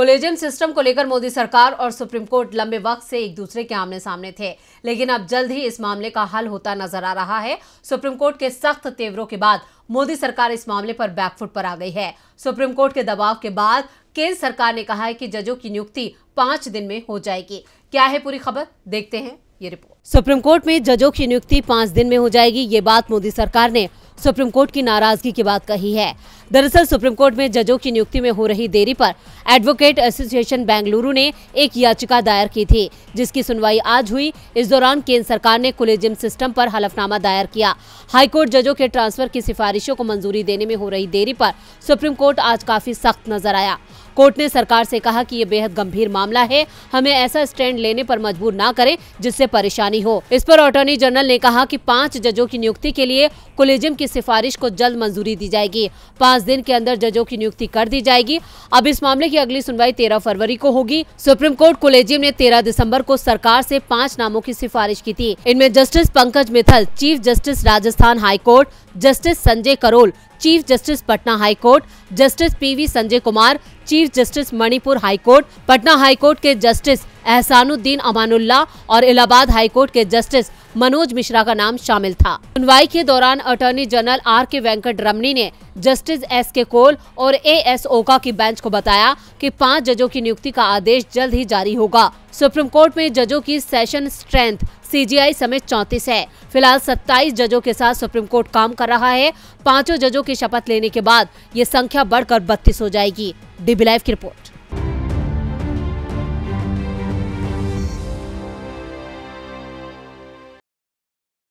collagen system को लेकर मोदी सरकार और सुप्रीम कोर्ट लंबे वक्त से एक दूसरे के आमने सामने थे लेकिन अब जल्द ही इस मामले का हल होता नजर आ रहा है सुप्रीम कोर्ट के सख्त तेवरों के बाद मोदी सरकार इस मामले पर बैकफुट पर आ गई है सुप्रीम कोर्ट के दबाव के बाद केंद्र सरकार ने कहा है कि जजों की नियुक्ति पांच दिन में हो जाएगी क्या है पूरी खबर देखते हैं ये रिपोर्ट सुप्रीम कोर्ट में जजों की नियुक्ति पांच दिन में हो जाएगी ये बात मोदी सरकार ने सुप्रीम कोर्ट की नाराजगी की बात कही है दरअसल सुप्रीम कोर्ट में जजों की नियुक्ति में हो रही देरी पर एडवोकेट एसोसिएशन बेंगलुरु ने एक याचिका दायर की थी जिसकी सुनवाई आज हुई इस दौरान केंद्र सरकार ने कुलेजिम सिस्टम पर हलफनामा दायर किया हाईकोर्ट जजों के ट्रांसफर की सिफारिशों को मंजूरी देने में हो रही देरी पर सुप्रीम कोर्ट आज काफी सख्त नजर आया कोर्ट ने सरकार से कहा कि ये बेहद गंभीर मामला है हमें ऐसा स्टैंड लेने पर मजबूर ना करे जिससे परेशानी हो इस पर अटॉर्नी जनरल ने कहा कि पांच जजों की नियुक्ति के लिए कोलेजियम की सिफारिश को जल्द मंजूरी दी जाएगी पाँच दिन के अंदर जजों की नियुक्ति कर दी जाएगी अब इस मामले की अगली सुनवाई तेरह फरवरी को होगी सुप्रीम कोर्ट कोलेजियम ने तेरह दिसम्बर को सरकार ऐसी पाँच नामों की सिफारिश की थी इनमें justice Pankaj Mithal chief justice Rajasthan high court justice Sanjay Karol chief justice Patna high court justice P V Sanjay Kumar chief justice Manipur high court Patna high court के जस्टिस एहसानुद्दीन अमानुल्ला और इलाहाबाद हाईकोर्ट के जस्टिस मनोज मिश्रा का नाम शामिल था सुनवाई के दौरान अटॉर्नी जनरल आर के वेंकट रमनी ने जस्टिस एस के कोल और ए एस ओका की बेंच को बताया कि पांच जजों की नियुक्ति का आदेश जल्द ही जारी होगा सुप्रीम कोर्ट में जजों की सेशन स्ट्रेंथ सीजीआई समेत चौंतीस है फिलहाल 27 जजों के साथ सुप्रीम कोर्ट काम कर रहा है पांचों जजों की शपथ लेने के बाद ये संख्या बढ़कर बत्तीस हो जाएगी डीबी लाइव की रिपोर्ट